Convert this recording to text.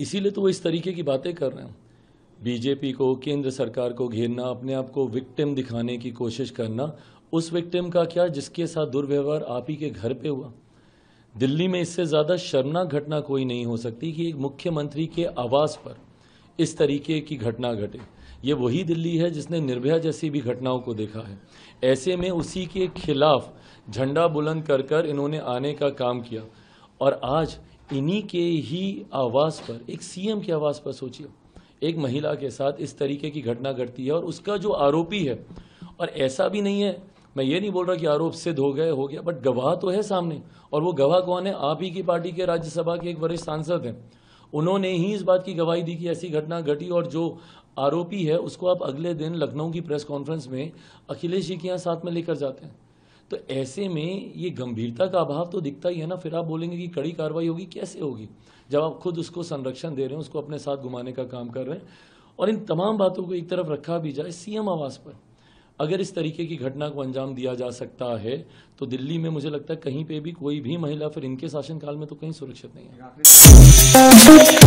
इसीलिए तो वो इस तरीके की बातें कर रहे हैं बीजेपी को केंद्र सरकार को घेरना अपने आप को विक्टिम दिखाने की कोशिश करना उस विक्टिम का क्या जिसके साथ दुर्व्यवहार आप ही के घर पे हुआ दिल्ली में इससे ज़्यादा शर्मनाक घटना कोई नहीं हो सकती कि एक मुख्यमंत्री के आवास पर इस तरीके की घटना घटे ये वही दिल्ली है जिसने निर्भया जैसी भी घटनाओं को देखा है ऐसे में उसी के खिलाफ झंडा बुलंद कर कर इन्होंने आने का काम किया और आज इन्हीं के ही आवाज़ पर एक सीएम की आवाज़ पर सोचिए एक महिला के साथ इस तरीके की घटना घटती है और उसका जो आरोपी है और ऐसा भी नहीं है मैं ये नहीं बोल रहा कि आरोप सिद्ध हो गए हो गया बट गवाह तो है सामने और वो गवाह कौन है आप ही की पार्टी के राज्यसभा के एक वरिष्ठ सांसद हैं उन्होंने ही इस बात की गवाही दी कि ऐसी घटना घटी और जो आरोपी है उसको आप अगले दिन लखनऊ की प्रेस कॉन्फ्रेंस में अखिलेश जी के यहाँ साथ में लेकर जाते हैं तो ऐसे में ये गंभीरता का अभाव तो दिखता ही है ना फिर आप बोलेंगे कि कड़ी कार्रवाई होगी कैसे होगी जब आप खुद उसको संरक्षण दे रहे हैं उसको अपने साथ घुमाने का काम कर रहे हैं और इन तमाम बातों को एक तरफ रखा भी जाए सीएम आवास पर अगर इस तरीके की घटना को अंजाम दिया जा सकता है तो दिल्ली में मुझे लगता है कहीं पे भी कोई भी महिला फिर इनके शासनकाल में तो कहीं सुरक्षित नहीं है